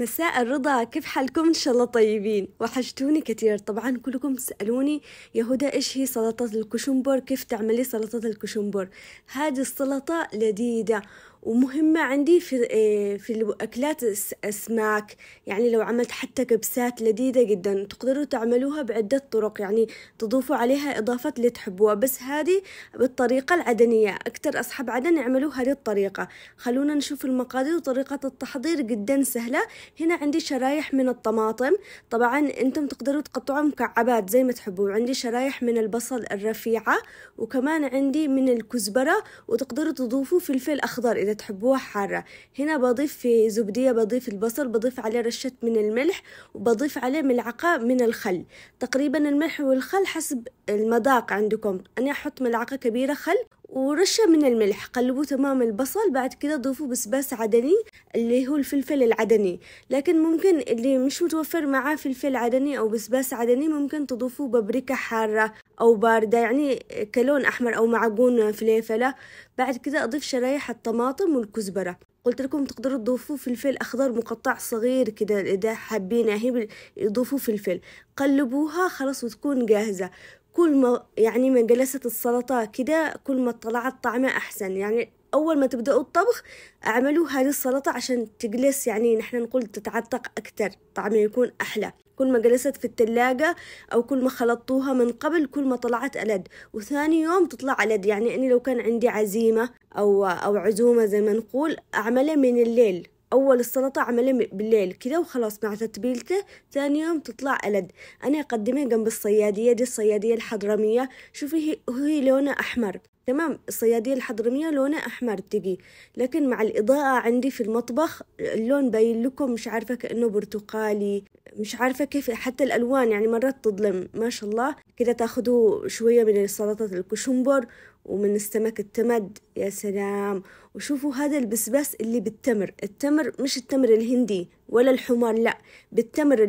مساء الرضا كيف حالكم ان شاء الله طيبين وحشتوني كثير طبعا كلكم تسالوني يا هدى ايش هي سلطه الكشمبر كيف تعملي سلطه الكشمبر هذه السلطه لذيذه ومهمة عندي في آه، في الأكلات أسماك يعني لو عملت حتى كبسات لذيذة جدا تقدروا تعملوها بعدة طرق يعني تضيفوا عليها إضافات اللي تحبوها بس هذه بالطريقة العدنية أكتر أصحاب عدن يعملوا هذه الطريقة خلونا نشوف المقادير وطريقة التحضير جدا سهلة هنا عندي شرايح من الطماطم طبعا أنتم تقدروا تقطعوا مكعبات زي ما تحبوا عندي شرايح من البصل الرفيعة وكمان عندي من الكزبرة وتقدروا تضيفوا فلفل أخضر إذا تحبوها حارة هنا بضيف في زبدية بضيف البصل بضيف عليه رشة من الملح وبضيف عليه ملعقة من الخل تقريبا الملح والخل حسب المذاق عندكم أنا أحط ملعقة كبيرة خل ورشة من الملح قلبوا تمام البصل بعد كده ضيفوا بسباس عدني اللي هو الفلفل العدني لكن ممكن اللي مش متوفر معاه فلفل عدني أو بسباس عدني ممكن تضيفوا بابريكا حارة أو باردة يعني كلون أحمر أو معجون فليفلة بعد كده أضيف شرايح الطماطم والكزبرة قلت لكم تقدروا تضيفوا فلفل أخضر مقطع صغير كده إذا حابين اهي يعني يضيفوا فلفل قلبوها خلاص وتكون جاهزة كل ما يعني ما جلست السلطة كده كل ما طلعت طعمها أحسن يعني أول ما تبدأوا الطبخ أعملوا هذه السلطة عشان تجلس يعني نحن نقول تتعتق أكتر طعمها يكون أحلى كل ما جلست في التلاجة أو كل ما خلطتوها من قبل كل ما طلعت ألد وثاني يوم تطلع ألد يعني أني لو كان عندي عزيمة أو أو عزومة زي ما نقول أعملها من الليل أول السلطة عملها بالليل كده وخلاص مع تتبيلته ثاني يوم تطلع ألد أنا أقدمها جنب الصيادية دي الصيادية الحضرمية شوفي هي, هي لونها أحمر تمام الصيادية الحضرمية لونها أحمر تجي لكن مع الإضاءة عندي في المطبخ اللون باين لكم مش عارفة كأنه برتقالي مش عارفة كيف حتى الألوان يعني مرات تظلم ما شاء الله كده تاخدوا شوية من سلطة الكشمبر ومن السمك التمد يا سلام وشوفوا هذا البسباس اللي بالتمر التمر مش التمر الهندي ولا الحمار لا بالتمر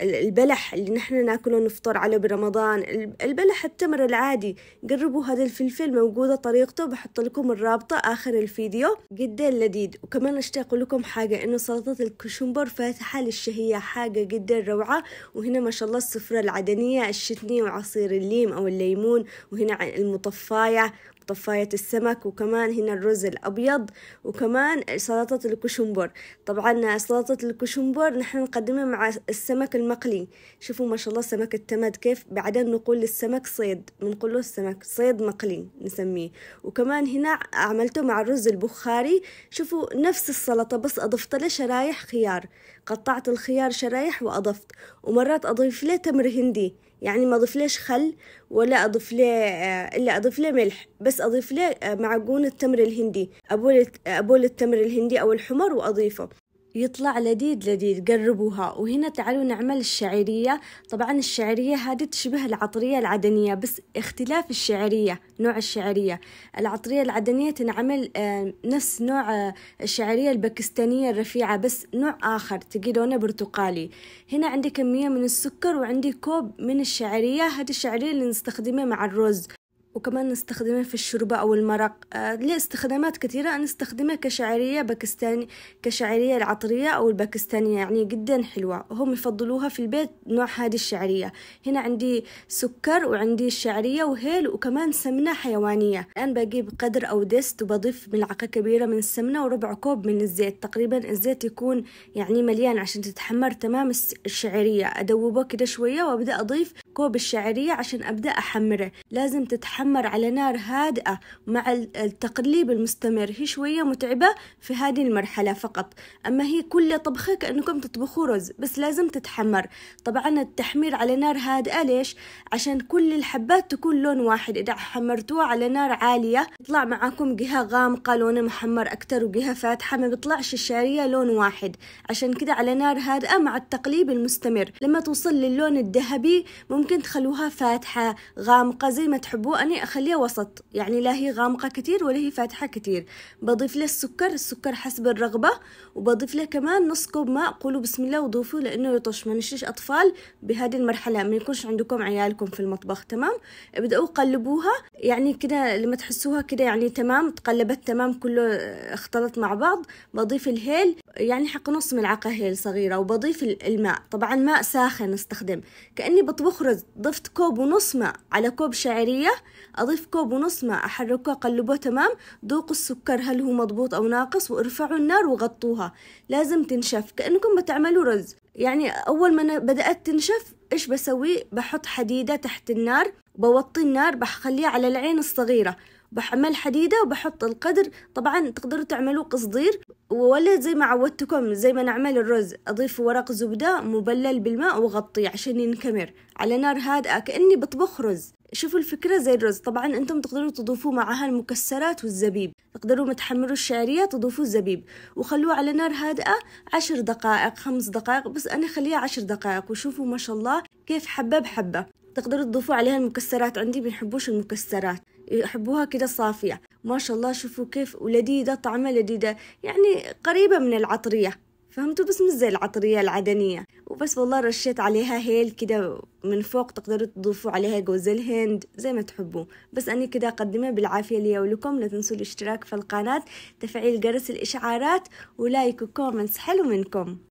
البلح اللي نحن ناكله نفطر عليه برمضان البلح التمر العادي قربوا هذا الفلفل موجودة طريقته بحط لكم الرابطة آخر الفيديو جدا إيه لذيذ وكمان اشتاق لكم حاجة انه سلطة الكشمبر فاتحة للشهية حاجة جدا إيه روعة وهنا ما شاء الله السفرة العدنية الشتني وعصير الليم او الليمون وهنا المطفاية طفاية السمك وكمان هنا الرز الأبيض وكمان سلطة الكشمبر طبعا سلطة الكشمبر نحن نقدمها مع السمك المقلي شوفوا ما شاء الله سمك التمد كيف بعدين نقول للسمك صيد بنقول له السمك صيد مقلي نسميه وكمان هنا عملته مع الرز البخاري شوفوا نفس السلطة بس أضفت له شرايح خيار قطعت الخيار شرايح وأضفت ومرات أضيف له تمر هندي يعني ما أضيف ليش خل ولا أضيف ليه آه، إلا أضيف ليه ملح بس أضيف ليه آه، معجون التمر الهندي أبول أبول التمر الهندي أو الحمر وأضيفه يطلع لذيذ لذيذ قربوها وهنا تعالوا نعمل الشعيرية طبعا الشعيرية هذه تشبه العطرية العدنية بس اختلاف الشعيرية نوع الشعيرية العطرية العدنية تنعمل آه، نفس نوع آه، الشعرية الشعيرية الباكستانية الرفيعة بس نوع آخر تجي لونه برتقالي هنا عندي كمية من السكر وعندي كوب من الشعيرية هذه الشعيرية اللي نستخدمها مع الرز وكمان نستخدمه في الشوربة أو المرق آه ليه استخدامات كثيرة نستخدمه كشعرية باكستاني كشعرية العطرية أو الباكستانية يعني جدا حلوة هم يفضلوها في البيت نوع هذه الشعرية هنا عندي سكر وعندي الشعرية وهيل وكمان سمنة حيوانية الآن بجيب قدر أو دست وبضيف ملعقة كبيرة من السمنة وربع كوب من الزيت تقريبا الزيت يكون يعني مليان عشان تتحمر تمام الشعرية أدوبه كده شوية وأبدأ أضيف كوب الشعرية عشان أبدأ أحمره لازم تتحمر تتحمر على نار هادئة مع التقليب المستمر هي شوية متعبة في هذه المرحلة فقط أما هي كل طبخة كأنكم تطبخوا رز بس لازم تتحمر طبعا التحمير على نار هادئة ليش؟ عشان كل الحبات تكون لون واحد إذا حمرتوها على نار عالية يطلع معاكم جهة غامقة لون محمر أكتر وجهة فاتحة ما بيطلعش الشعرية لون واحد عشان كده على نار هادئة مع التقليب المستمر لما توصل للون الذهبي ممكن تخلوها فاتحة غامقة زي ما تحبوا أنا يعني أخليها وسط يعني لا هي غامقة كتير ولا هي فاتحة كتير بضيف له السكر السكر حسب الرغبة وبضيف له كمان نص كوب ماء قولوا بسم الله وضيفوا لأنه يطش ما نشيش أطفال بهذه المرحلة ما يكونش عندكم عيالكم في المطبخ تمام ابدأوا قلبوها يعني كده لما تحسوها كده يعني تمام تقلبت تمام كله اختلط مع بعض بضيف الهيل يعني حق نص ملعقة هي الصغيرة وبضيف الماء طبعا ماء ساخن استخدم كأني بطبخ رز ضفت كوب ونص ماء على كوب شعرية أضيف كوب ونص ماء أحركه أقلبه تمام ذوقوا السكر هل هو مضبوط أو ناقص وارفعوا النار وغطوها لازم تنشف كأنكم بتعملوا رز يعني أول ما بدأت تنشف إيش بسوي بحط حديدة تحت النار بوطي النار بخليها على العين الصغيرة بعمل حديدة وبحط القدر طبعا تقدروا تعملوه قصدير ولا زي ما عودتكم زي ما نعمل الرز أضيف ورق زبدة مبلل بالماء واغطيه عشان ينكمر على نار هادئة كأني بطبخ رز شوفوا الفكرة زي الرز طبعا انتم تقدروا تضيفوا معها المكسرات والزبيب تقدروا ما الشعرية تضيفوا الزبيب وخلوه على نار هادئة عشر دقائق خمس دقائق بس انا خليها عشر دقائق وشوفوا ما شاء الله كيف حبة بحبة تقدروا تضيفوا عليها المكسرات عندي بنحبوش المكسرات يحبوها كده صافية ما شاء الله شوفوا كيف ولذيذة طعمها لذيذة يعني قريبة من العطرية فهمتوا بس مش زي العطرية العدنية وبس والله رشيت عليها هيل كده من فوق تقدروا تضيفوا عليها جوز الهند زي ما تحبوا بس أنا كده أقدمها بالعافية لي ولكم لا تنسوا الاشتراك في القناة تفعيل جرس الإشعارات ولايك وكومنتس حلو منكم